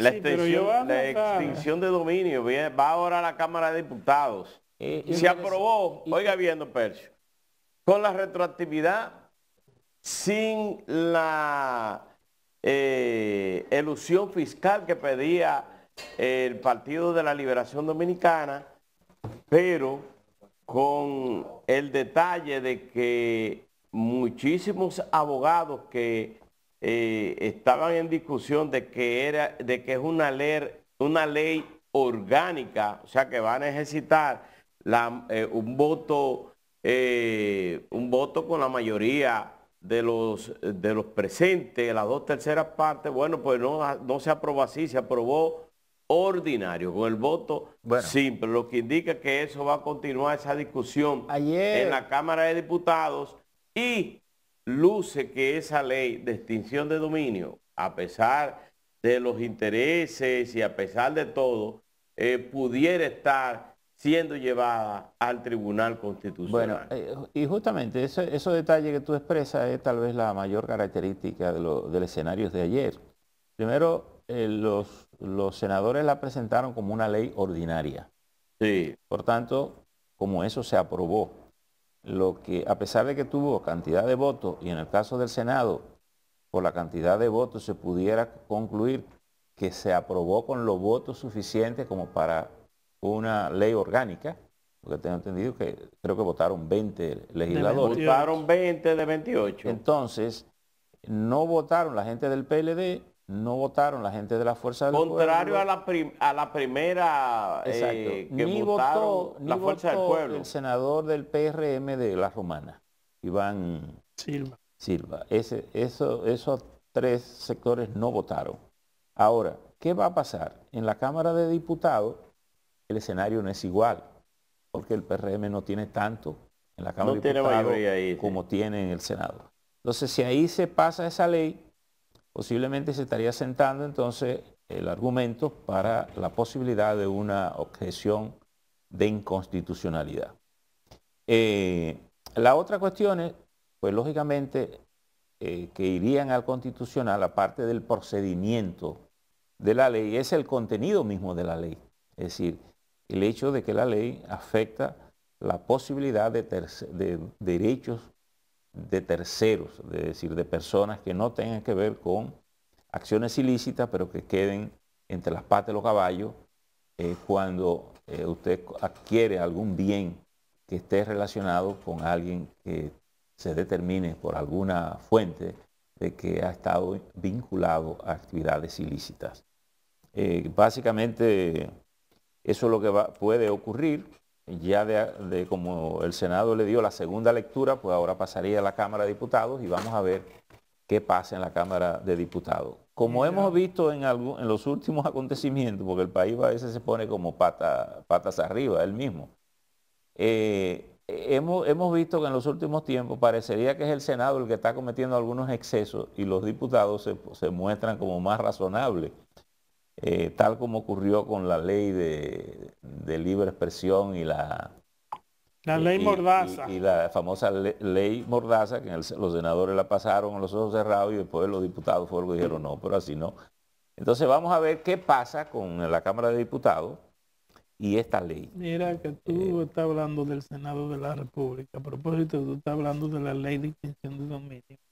La, extinción de dominio va ahora a la Cámara de Diputados. Eh, se aprobó, oiga viendo don Percio, con la retroactividad, sin la eh, elusión fiscal que pedía el Partido de la Liberación Dominicana, pero con el detalle de que muchísimos abogados que eh, estaban en discusión de que, era, de que es una ley, una ley orgánica, o sea que va a necesitar eh, un, voto, eh, un voto con la mayoría de los, de los presentes, las dos terceras partes, bueno, pues no, no se aprobó así, se aprobó ordinario, con el voto simple, lo que indica que eso va a continuar esa discusión en la Cámara de Diputados y luce que esa ley de extinción de dominio, a pesar de los intereses y a pesar de todo, eh, pudiera estar siendo llevada al Tribunal Constitucional. Bueno, eh, y justamente ese detalle que tú expresas es tal vez la mayor característica de del escenario de ayer. Primero, eh, los, los senadores la presentaron como una ley ordinaria. Sí. Por tanto, como eso se aprobó lo que, a pesar de que tuvo cantidad de votos, y en el caso del Senado, por la cantidad de votos se pudiera concluir que se aprobó con los votos suficientes como para una ley orgánica, porque tengo entendido que creo que votaron 20 legisladores. Votaron 20 de 28. Entonces, no votaron la gente del PLD no votaron la gente de la Fuerza del Pueblo. Contrario a, la primera eh, que votaron la Fuerza del Pueblo. El senador del PRM de La Romana, Iván Silva. Silva. eso, esos tres sectores no votaron. Ahora, ¿qué va a pasar? En la Cámara de Diputados el escenario no es igual, porque el PRM no tiene tanto en la Cámara de Diputados como tiene en el Senado. Entonces, si ahí se pasa esa ley, posiblemente se estaría sentando entonces el argumento para la posibilidad de una objeción de inconstitucionalidad. Eh, la otra cuestión es, pues lógicamente, eh, que irían al constitucional, aparte del procedimiento de la ley, es el contenido mismo de la ley. Es decir, el hecho de que la ley afecta la posibilidad de, de derechos de terceros, es decir, de personas que no tengan que ver con acciones ilícitas, pero que queden entre las patas de los caballos eh, cuando eh, usted adquiere algún bien que esté relacionado con alguien que se determine por alguna fuente de que ha estado vinculado a actividades ilícitas. Eh, básicamente eso es lo que puede ocurrir ya de, como el Senado le dio la segunda lectura, pues ahora pasaría a la Cámara de Diputados y vamos a ver qué pasa en la Cámara de Diputados. Como hemos visto en, algo, en los últimos acontecimientos, porque el país a veces se pone como patas arriba, él mismo, eh, hemos, hemos visto que en los últimos tiempos parecería que es el Senado el que está cometiendo algunos excesos y los diputados se, se muestran como más razonables eh, tal como ocurrió con la ley de, libre expresión y la... La ley Mordaza. Y, la famosa ley Mordaza, que los senadores la pasaron a los ojos cerrados y después los diputados fueron y dijeron no, pero así no. Entonces vamos a ver qué pasa con la Cámara de Diputados y esta ley. Mira que tú eh, estás hablando del Senado de la República. A propósito, tú estás hablando de la ley de extinción de dominio.